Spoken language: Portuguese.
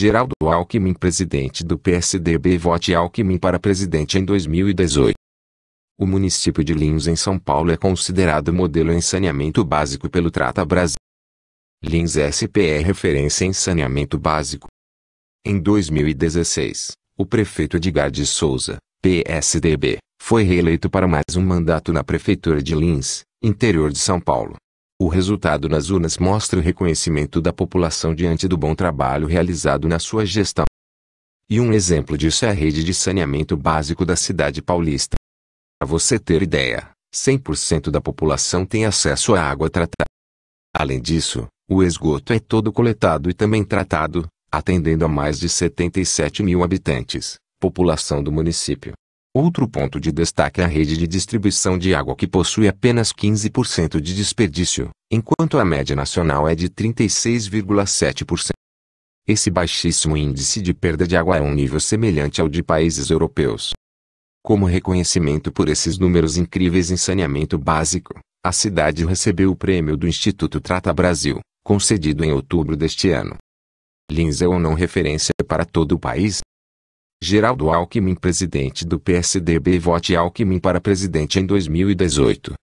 Geraldo Alckmin presidente do PSDB vote Alckmin para presidente em 2018. O município de Linhos em São Paulo é considerado modelo em saneamento básico pelo Trata Brasil. Linhos SP é referência em saneamento básico. Em 2016, o prefeito Edgar de Souza, PSDB, foi reeleito para mais um mandato na prefeitura de Linhos, interior de São Paulo. O resultado nas urnas mostra o reconhecimento da população diante do bom trabalho realizado na sua gestão. E um exemplo disso é a rede de saneamento básico da cidade paulista. Para você ter ideia, 100% da população tem acesso à água tratada. Além disso, o esgoto é todo coletado e também tratado, atendendo a mais de 77 mil habitantes, população do município. Outro ponto de destaque é a rede de distribuição de água que possui apenas 15% de desperdício, enquanto a média nacional é de 36,7%. Esse baixíssimo índice de perda de água é um nível semelhante ao de países europeus. Como reconhecimento por esses números incríveis em saneamento básico, a cidade recebeu o prêmio do Instituto Trata Brasil, concedido em outubro deste ano. Lins é ou não referência para todo o país? Geraldo Alckmin presidente do PSDB vote Alckmin para presidente em 2018.